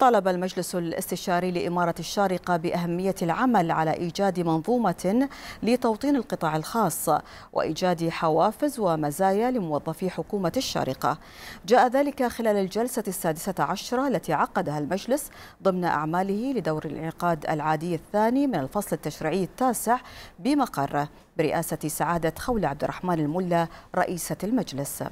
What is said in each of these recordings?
طالب المجلس الاستشاري لإمارة الشارقة بأهمية العمل على إيجاد منظومة لتوطين القطاع الخاص وإيجاد حوافز ومزايا لموظفي حكومة الشارقة جاء ذلك خلال الجلسة السادسة عشرة التي عقدها المجلس ضمن أعماله لدور الانعقاد العادي الثاني من الفصل التشريعي التاسع بمقره برئاسة سعادة خولة عبد الرحمن الملا رئيسة المجلس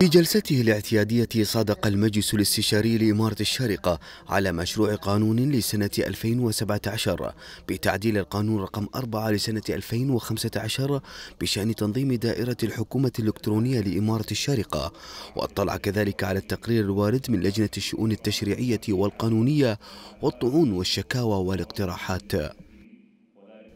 في جلسته الاعتيادية صادق المجلس الاستشاري لإمارة الشارقة على مشروع قانون لسنة 2017 بتعديل القانون رقم 4 لسنة 2015 بشأن تنظيم دائرة الحكومة الإلكترونية لإمارة الشارقة واطلع كذلك على التقرير الوارد من لجنة الشؤون التشريعية والقانونية والطعون والشكاوى والاقتراحات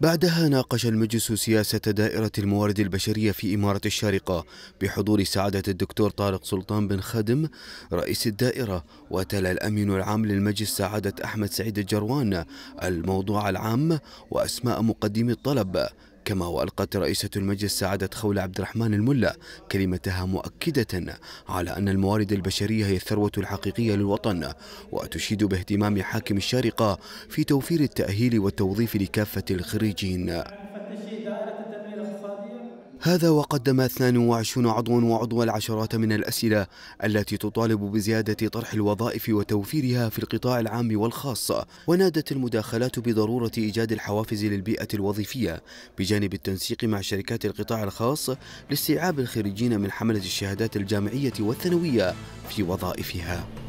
بعدها ناقش المجلس سياسة دائرة الموارد البشرية في إمارة الشارقة بحضور سعادة الدكتور طارق سلطان بن خدم رئيس الدائرة وتلا الأمين العام للمجلس سعادة أحمد سعيد الجروان الموضوع العام وأسماء مقدمي الطلب كما وألقت رئيسة المجلس سعادة خولة عبد الرحمن الملا كلمتها مؤكدة على أن الموارد البشرية هي الثروة الحقيقية للوطن وتشيد باهتمام حاكم الشارقة في توفير التأهيل والتوظيف لكافة الخريجين هذا وقدم 22 عضو وعضو العشرات من الأسئلة التي تطالب بزيادة طرح الوظائف وتوفيرها في القطاع العام والخاص ونادت المداخلات بضرورة إيجاد الحوافز للبيئة الوظيفية بجانب التنسيق مع شركات القطاع الخاص لاستيعاب الخريجين من حملة الشهادات الجامعية والثانوية في وظائفها